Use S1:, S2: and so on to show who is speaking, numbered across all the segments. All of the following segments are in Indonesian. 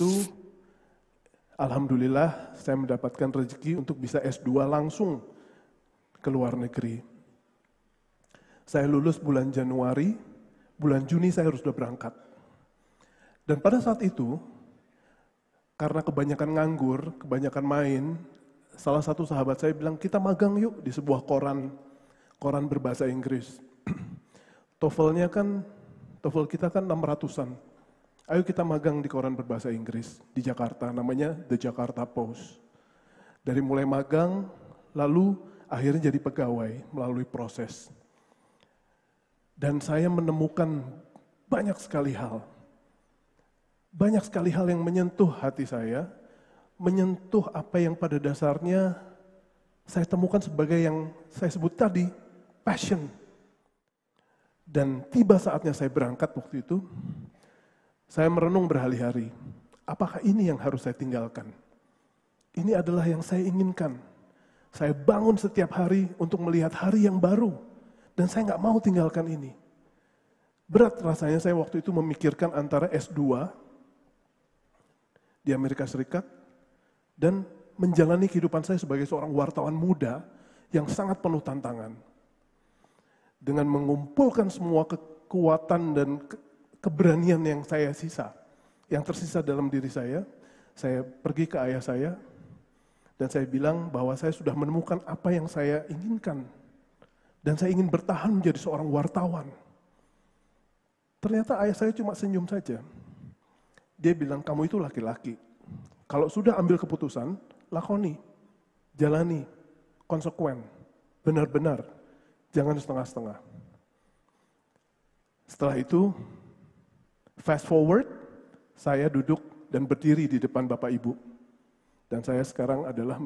S1: itu alhamdulillah saya mendapatkan rezeki untuk bisa S2 langsung ke luar negeri. Saya lulus bulan Januari, bulan Juni saya harus sudah berangkat. Dan pada saat itu, karena kebanyakan nganggur, kebanyakan main, salah satu sahabat saya bilang, kita magang yuk di sebuah koran, koran berbahasa Inggris. Tofelnya kan, TOEFL kita kan 600-an. Ayo kita magang di koran berbahasa Inggris di Jakarta, namanya The Jakarta Post. Dari mulai magang, lalu akhirnya jadi pegawai melalui proses. Dan saya menemukan banyak sekali hal. Banyak sekali hal yang menyentuh hati saya, menyentuh apa yang pada dasarnya saya temukan sebagai yang saya sebut tadi, passion. Dan tiba saatnya saya berangkat waktu itu, saya merenung berhari-hari, apakah ini yang harus saya tinggalkan? Ini adalah yang saya inginkan. Saya bangun setiap hari untuk melihat hari yang baru. Dan saya nggak mau tinggalkan ini. Berat rasanya saya waktu itu memikirkan antara S2 di Amerika Serikat dan menjalani kehidupan saya sebagai seorang wartawan muda yang sangat penuh tantangan. Dengan mengumpulkan semua kekuatan dan keberanian yang saya sisa, yang tersisa dalam diri saya, saya pergi ke ayah saya, dan saya bilang bahwa saya sudah menemukan apa yang saya inginkan. Dan saya ingin bertahan menjadi seorang wartawan. Ternyata ayah saya cuma senyum saja. Dia bilang, kamu itu laki-laki. Kalau sudah ambil keputusan, lakoni, jalani, konsekuen, benar-benar, jangan setengah-setengah. Setelah itu, Fast forward, saya duduk dan berdiri di depan Bapak Ibu. Dan saya sekarang adalah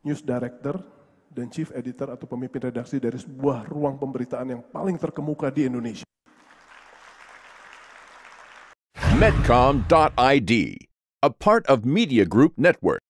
S1: news director dan chief editor atau pemimpin redaksi dari sebuah ruang pemberitaan yang paling terkemuka di Indonesia. Medcom.id, a part of Media Group Network.